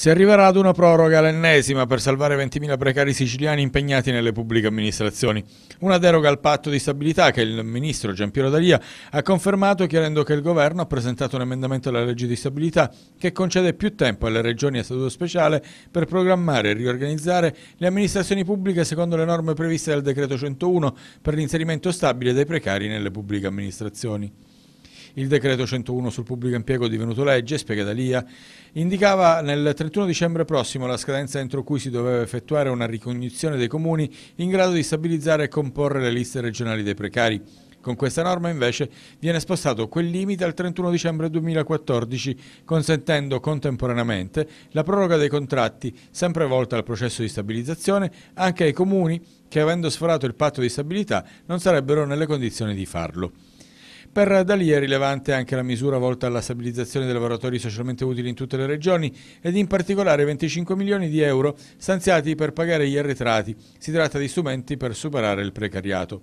Si arriverà ad una proroga, l'ennesima, per salvare 20.000 precari siciliani impegnati nelle pubbliche amministrazioni. Una deroga al patto di stabilità che il ministro Giampiero D'Alia ha confermato chiarendo che il governo ha presentato un emendamento alla legge di stabilità che concede più tempo alle regioni a statuto speciale per programmare e riorganizzare le amministrazioni pubbliche secondo le norme previste dal decreto 101 per l'inserimento stabile dei precari nelle pubbliche amministrazioni. Il decreto 101 sul pubblico impiego divenuto legge, spiega Lia, indicava nel 31 dicembre prossimo la scadenza entro cui si doveva effettuare una ricognizione dei comuni in grado di stabilizzare e comporre le liste regionali dei precari. Con questa norma invece viene spostato quel limite al 31 dicembre 2014, consentendo contemporaneamente la proroga dei contratti, sempre volta al processo di stabilizzazione, anche ai comuni che avendo sforato il patto di stabilità non sarebbero nelle condizioni di farlo. Per Dalì è rilevante anche la misura volta alla stabilizzazione dei lavoratori socialmente utili in tutte le regioni ed in particolare 25 milioni di euro stanziati per pagare gli arretrati. Si tratta di strumenti per superare il precariato.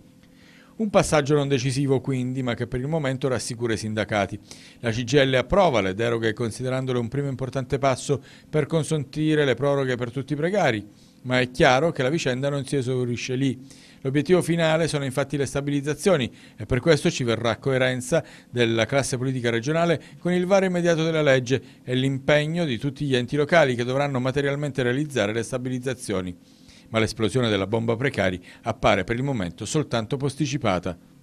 Un passaggio non decisivo quindi, ma che per il momento rassicura i sindacati. La CGL approva le deroghe considerandole un primo importante passo per consentire le proroghe per tutti i precari ma è chiaro che la vicenda non si esaurisce lì. L'obiettivo finale sono infatti le stabilizzazioni e per questo ci verrà coerenza della classe politica regionale con il varo immediato della legge e l'impegno di tutti gli enti locali che dovranno materialmente realizzare le stabilizzazioni. Ma l'esplosione della bomba precari appare per il momento soltanto posticipata.